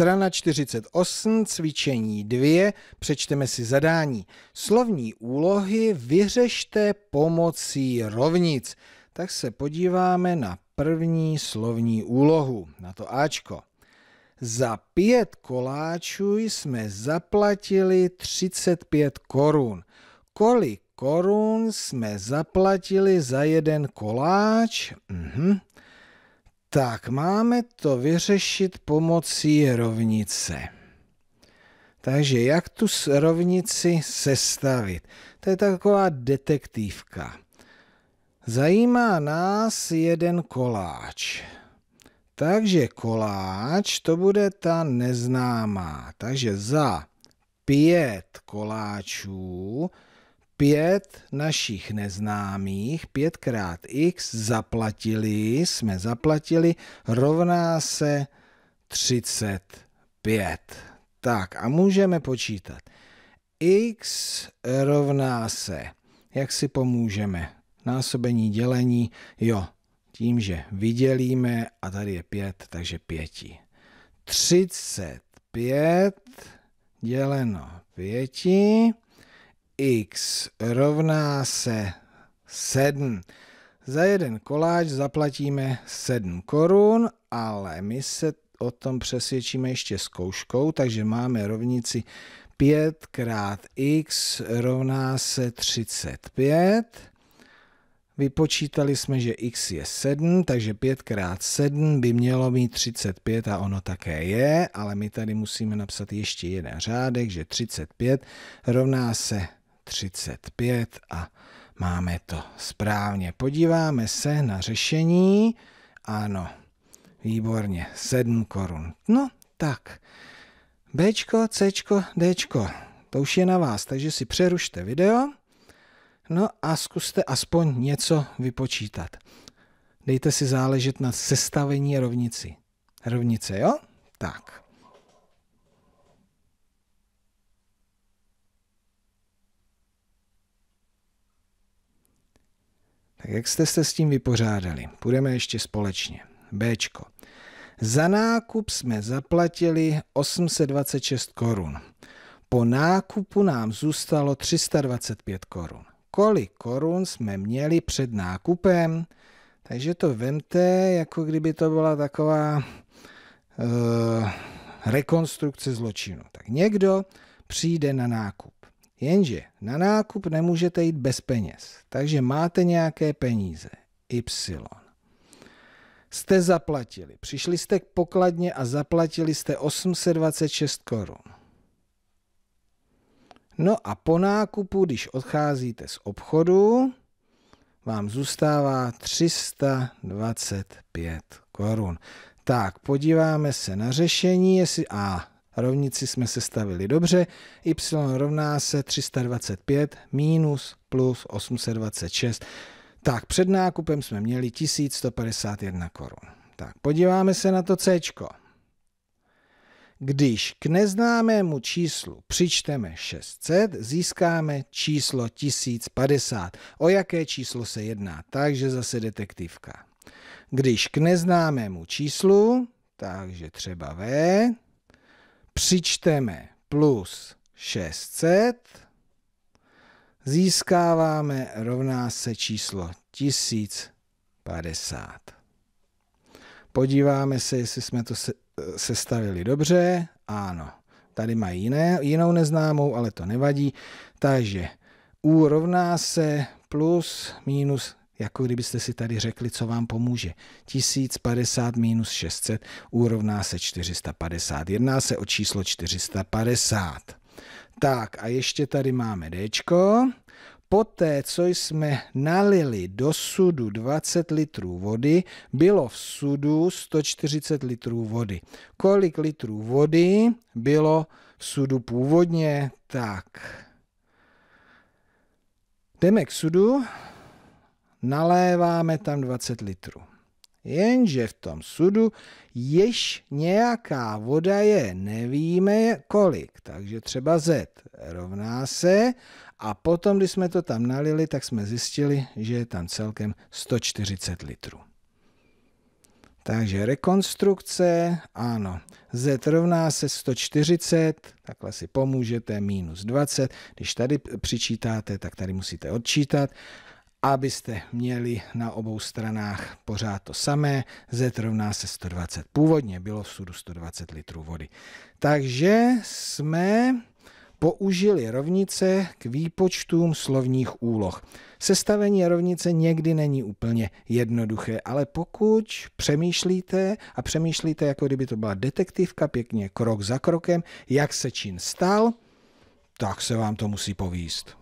Strana 48, cvičení 2, přečteme si zadání. Slovní úlohy vyřešte pomocí rovnic. Tak se podíváme na první slovní úlohu, na to Ačko. Za pět koláčů jsme zaplatili 35 korun. Kolik korun jsme zaplatili za jeden koláč? Mhm. Tak, máme to vyřešit pomocí rovnice. Takže jak tu rovnici sestavit? To je taková detektivka. Zajímá nás jeden koláč. Takže koláč to bude ta neznámá. Takže za pět koláčů pět našich neznámých, pětkrát x zaplatili, jsme zaplatili, rovná se 35. Tak a můžeme počítat. x rovná se, jak si pomůžeme? Násobení, dělení, jo, tím, že vydělíme a tady je 5, takže 5. 35 děleno 5 x rovná se 7. Za jeden koláč zaplatíme 7 korun, ale my se o tom přesvědčíme ještě zkouškou, takže máme rovnici 5 krát x rovná se 35. Vypočítali jsme, že x je 7, takže 5 krát 7 by mělo mít 35 a ono také je, ale my tady musíme napsat ještě jeden řádek, že 35 rovná se 35 a máme to správně. Podíváme se na řešení. Ano, výborně, 7 korun. No, tak. B, C, D. To už je na vás, takže si přerušte video. No a zkuste aspoň něco vypočítat. Dejte si záležet na sestavení rovnici. Rovnice, jo? Tak. Jak jste se s tím vypořádali? Půjdeme ještě společně. B. Za nákup jsme zaplatili 826 korun. Po nákupu nám zůstalo 325 korun. Kolik korun jsme měli před nákupem? Takže to vemte, jako kdyby to byla taková e, rekonstrukce zločinu. Tak někdo přijde na nákup. Jenže na nákup nemůžete jít bez peněz, takže máte nějaké peníze. Y. Jste zaplatili. Přišli jste k pokladně a zaplatili jste 826 korun. No a po nákupu, když odcházíte z obchodu, vám zůstává 325 korun. Tak, podíváme se na řešení, jestli... A, ah, Rovnici jsme sestavili dobře, y rovná se 325 minus plus 826. Tak před nákupem jsme měli 1151 korun. Tak podíváme se na to C. Když k neznámému číslu přičteme 600, získáme číslo 1050. O jaké číslo se jedná? Takže zase detektivka. Když k neznámému číslu, takže třeba V, přičteme plus 600, získáváme rovná se číslo 1050. Podíváme se, jestli jsme to eh, sestavili dobře. Ano, tady mají jiné, jinou neznámou, ale to nevadí. Takže u rovná se plus minus jako kdybyste si tady řekli, co vám pomůže. 1050 minus 600 úrovná se 450. Jedná se o číslo 450. Tak a ještě tady máme D. Poté, co jsme nalili do sudu 20 litrů vody, bylo v sudu 140 litrů vody. Kolik litrů vody bylo v sudu původně? Tak, jdeme k sudu naléváme tam 20 litrů. Jenže v tom sudu již nějaká voda je, nevíme kolik, takže třeba Z rovná se a potom, když jsme to tam nalili, tak jsme zjistili, že je tam celkem 140 litrů. Takže rekonstrukce, ano, z rovná se 140, takhle si pomůžete, minus 20. Když tady přičítáte, tak tady musíte odčítat abyste měli na obou stranách pořád to samé. Z rovná se 120. Původně bylo v sudu 120 litrů vody. Takže jsme použili rovnice k výpočtům slovních úloh. Sestavení rovnice někdy není úplně jednoduché, ale pokud přemýšlíte a přemýšlíte, jako kdyby to byla detektivka, pěkně krok za krokem, jak se čin stal, tak se vám to musí povíst.